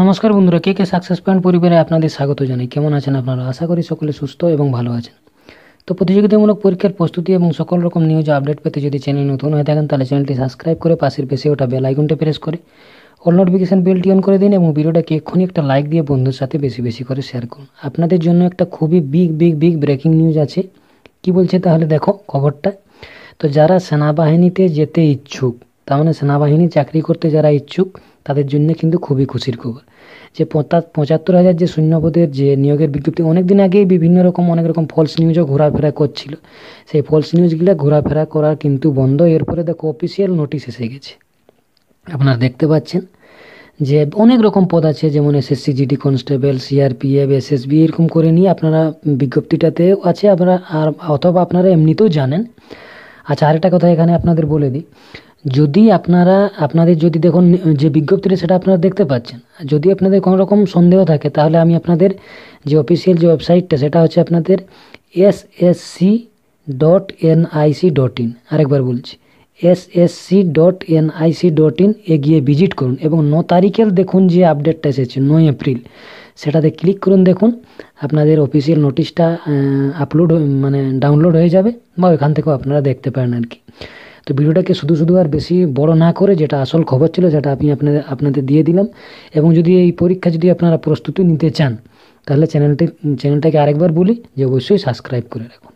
নমস্কার বন্ধুরা কে কে success point পরিবারে আপনাদের স্বাগত জানাই কেমন আছেন আপনারা আশা করি সকলে সুস্থ এবং ভালো আছেন তো প্রতিযোগিতামূলক পরীক্ষার প্রস্তুতি এবং সকল রকম নিউজ আপডেট পেতে যদি চ্যানেল নতুন হয়ে থাকেন তাহলে চ্যানেলটি সাবস্ক্রাইব করে পাশের পেশে ওটা বেল আইকনটি প্রেস করে অল নোটিফিকেশান বেলটি অন করে দিন এবং ভিডিওটাকে এক্ষুনি একটা লাইক দিয়ে বন্ধুর সাথে বেশি বেশি করে শেয়ার করুন আপনাদের জন্য একটা খুবই big big big breaking news আছে কি বলছে তাহলে দেখো খবরটা তো যারা সেনাবাহিনীতে যেতে ইচ্ছুক তার মানে সেনাবাহিনী চাকরি করতে যারা ইচ্ছুক তাদের জন্য কিন্তু খুবই খুশির খবর যে পঁচাত্তর হাজার যে সৈন্যপদের যে নিয়োগের বিজ্ঞপ্তি অনেক দিন আগেই বিভিন্ন রকম অনেক রকম ফলস নিউজও ঘোরাফেরা করছিল সেই ফলস নিউজগুলো ঘোরাফেরা করার কিন্তু বন্ধ এরপরে দেখো অফিসিয়াল নোটিশ এসে গেছে আপনারা দেখতে পাচ্ছেন যে অনেক রকম পদ আছে যেমন SSC GD constable CRPF SSB এরকম করে নিয়ে আপনারা বিজ্ঞপ্তিটাতে আছে আপনারা আর অথবা আপনারা এমনিতেও জানেন আচ্ছা আরেকটা কথা এখানে আপনাদের বলে দিই যদি আপনারা আপনাদের যদি দেখুন যে বিজ্ঞপ্তিটা সেটা আপনারা দেখতে পাচ্ছেন যদি আপনাদের কোনো রকম সন্দেহ থাকে তাহলে আমি আপনাদের যে অফিসিয়াল যে ওয়েবসাইটটা সেটা হচ্ছে আপনাদের S S C dot N IC dot in আরেকবার বলছি S S C dot N IC dot in এ গিয়ে ভিজিট করুন এবং ন তারিখের দেখুন যে আপডেটটা এসেছে নয় এপ্রিল সেটাতে ক্লিক করুন দেখুন আপনাদের অফিসিয়াল নোটিশটা আপলোড মানে ডাউনলোড হয়ে যাবে বা ওইখান থেকেও আপনারা দেখতে পারেন আর কি তো ভিডিওটাকে শুধু শুধু আর বেশি বড় না করে যেটা আসল খবর ছিল সেটা আমি আপনাদের আপনাদের দিয়ে দিলাম এবং যদি এই পরীক্ষা যদি আপনারা প্রস্তুতি নিতে চান তাহলে চ্যানেলটি চ্যানেলটাকে আরেকবার বলি যে অবশ্যই সাবস্ক্রাইব করে রাখুন